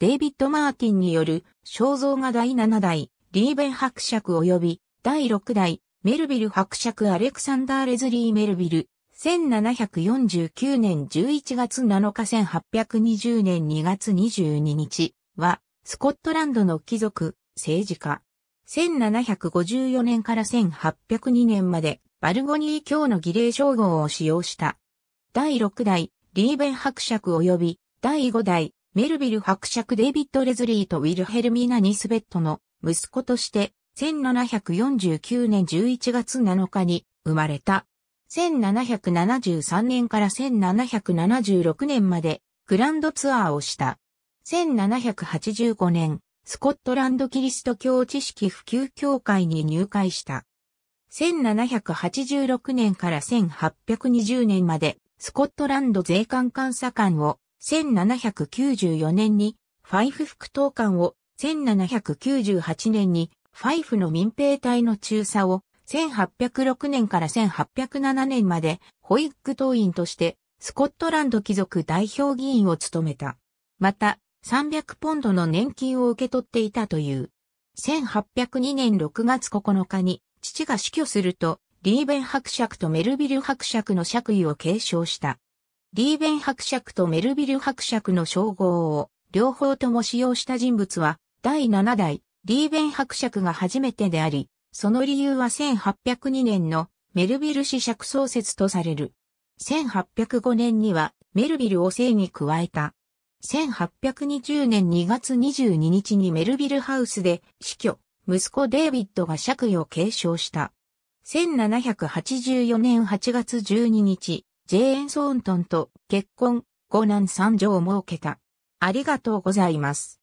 デイビッド・マーティンによる肖像画第7代、リーベン伯爵及び第6代、メルビル伯爵アレクサンダー・レズリー・メルビル、1749年11月7日1820年2月22日は、スコットランドの貴族、政治家。1754年から1802年まで、バルゴニー卿の儀礼称号を使用した。第6代、リーベン伯爵及び第5代、メルビル伯爵デイビッド・レズリーとウィルヘルミーナ・ニスベットの息子として1749年11月7日に生まれた。1773年から1776年までグランドツアーをした。1785年、スコットランドキリスト教知識普及協会に入会した。1786年から1820年までスコットランド税関監査官を1794年にファイフ副統官を、1798年にファイフの民兵隊の中佐を、1806年から1807年までホイッグ党員としてスコットランド貴族代表議員を務めた。また、300ポンドの年金を受け取っていたという。1802年6月9日に父が死去すると、リーベン伯爵とメルビル伯爵の爵位を継承した。リーベン伯爵とメルビル伯爵の称号を両方とも使用した人物は第7代リーベン伯爵が初めてであり、その理由は1802年のメルビル子爵創設とされる。1805年にはメルビルを姓に加えた。1820年2月22日にメルビルハウスで死去、息子デイビッドが爵位を継承した。1784年8月12日、ジェーン・ソーントンと結婚、5男3女を設けた。ありがとうございます。